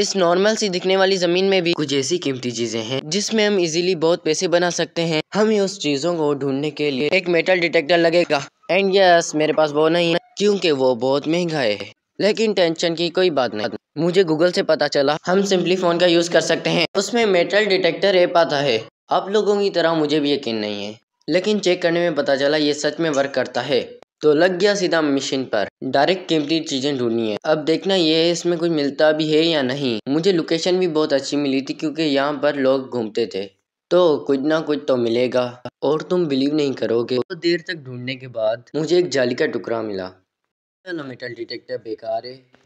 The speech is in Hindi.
इस नॉर्मल सी दिखने वाली जमीन में भी कुछ ऐसी कीमती चीजें हैं जिसमें हम इजीली बहुत पैसे बना सकते हैं हमें उस चीजों को ढूंढने के लिए एक मेटल डिटेक्टर लगेगा एंड यस मेरे पास वो नहीं है क्योंकि वो बहुत महंगा है लेकिन टेंशन की कोई बात नहीं मुझे गूगल से पता चला हम सिंपली फोन का यूज कर सकते हैं उसमें मेटल डिटेक्टर ऐप आता है आप लोगों की तरह मुझे भी यकीन नहीं है लेकिन चेक करने में पता चला ये सच में वर्क करता है तो लग गया सीधा मशीन पर डायरेक्ट कीमती चीज़ें ढूंढनी है अब देखना ये है इसमें कुछ मिलता भी है या नहीं मुझे लोकेशन भी बहुत अच्छी मिली थी क्योंकि यहाँ पर लोग घूमते थे तो कुछ ना कुछ तो मिलेगा और तुम बिलीव नहीं करोगे तो देर तक ढूंढने के बाद मुझे एक जाली का टुकड़ा मिला मेटल डिटेक्टर बेकार है